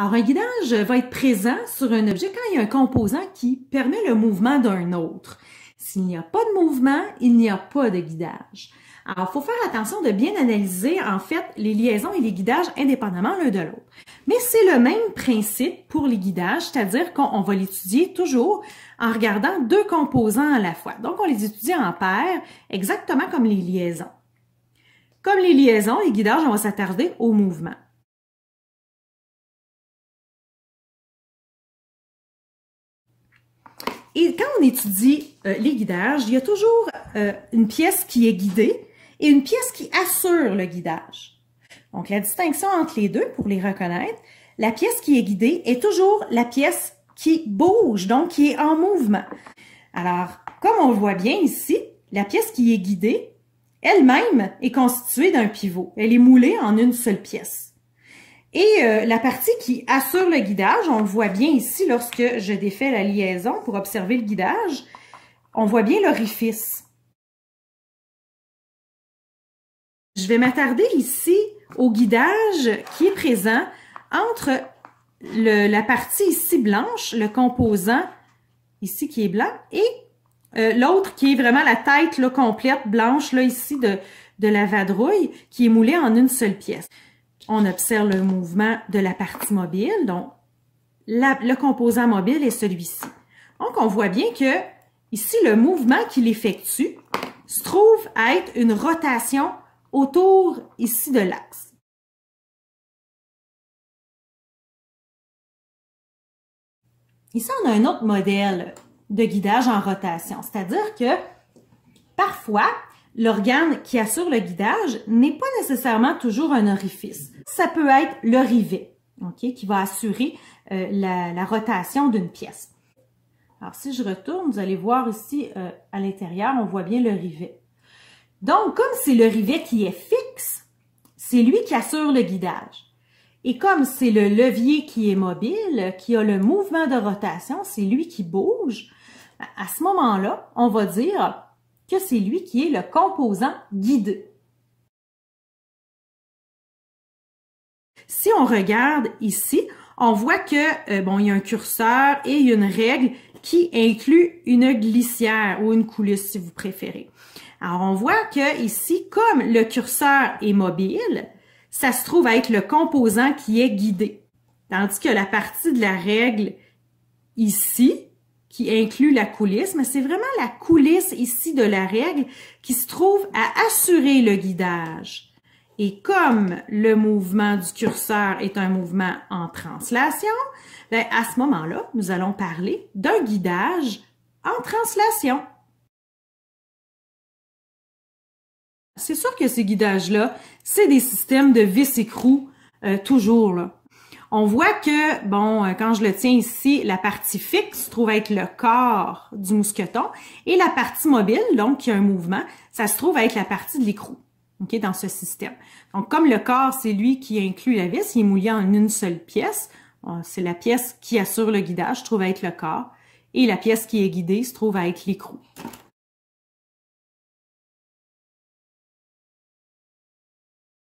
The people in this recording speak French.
Alors, un guidage va être présent sur un objet quand il y a un composant qui permet le mouvement d'un autre. S'il n'y a pas de mouvement, il n'y a pas de guidage. Alors, il faut faire attention de bien analyser, en fait, les liaisons et les guidages indépendamment l'un de l'autre. Mais c'est le même principe pour les guidages, c'est-à-dire qu'on va l'étudier toujours en regardant deux composants à la fois. Donc, on les étudie en paire, exactement comme les liaisons. Comme les liaisons, les guidages, on va s'attarder au mouvement. Et quand on étudie euh, les guidages, il y a toujours euh, une pièce qui est guidée et une pièce qui assure le guidage. Donc, la distinction entre les deux, pour les reconnaître, la pièce qui est guidée est toujours la pièce qui bouge, donc qui est en mouvement. Alors, comme on le voit bien ici, la pièce qui est guidée, elle-même est constituée d'un pivot. Elle est moulée en une seule pièce. Et euh, la partie qui assure le guidage, on le voit bien ici lorsque je défais la liaison pour observer le guidage, on voit bien l'orifice. Je vais m'attarder ici au guidage qui est présent entre la partie ici blanche, le composant ici qui est blanc, et euh, l'autre qui est vraiment la tête complète blanche là, ici de, de la vadrouille qui est moulée en une seule pièce on observe le mouvement de la partie mobile. Donc, le composant mobile est celui-ci. Donc, on voit bien que ici, le mouvement qu'il effectue se trouve à être une rotation autour ici de l'axe. Ici, on a un autre modèle de guidage en rotation, c'est-à-dire que parfois, l'organe qui assure le guidage n'est pas nécessairement toujours un orifice ça peut être le rivet, ok, qui va assurer euh, la, rotation d'une pièce. Alors, si je retourne, vous allez voir ici euh, à l'intérieur, on voit bien le rivet. Donc, comme c'est le rivet qui est fixe, c'est lui qui assure le guidage. Et comme c'est le levier qui est mobile, qui a le mouvement de rotation, c'est lui qui bouge, à ce moment-là, on va dire que c'est lui qui est le composant guidé. Si on regarde ici, on voit que, euh, bon, il y a un curseur et une règle qui inclut une glissière ou une coulisse si vous préférez. Alors, on voit que ici, comme le curseur est mobile, ça se trouve être le composant qui est guidé. Tandis que la partie de la règle ici, qui inclut la coulisse, mais c'est vraiment la coulisse ici de la règle qui se trouve à assurer le guidage. Et comme le mouvement du curseur est un mouvement en translation, ben, à ce moment-là, nous allons parler d'un guidage en translation. C'est sûr que ces guidages-là, c'est des systèmes de vis écrou euh, toujours. Là. On voit que, bon, euh, quand je le tiens ici, la partie fixe se trouve être le corps du mousqueton et la partie mobile, donc qui a un mouvement, ça se trouve être la partie de l'écrou dans ce système. Donc, comme le corps, c'est lui qui inclut la vis, il est mouillé en une seule pièce. Ah, c'est la pièce qui assure le guidage, se trouve à être le corps. Et la pièce qui est guidée se trouve à être l'écrou.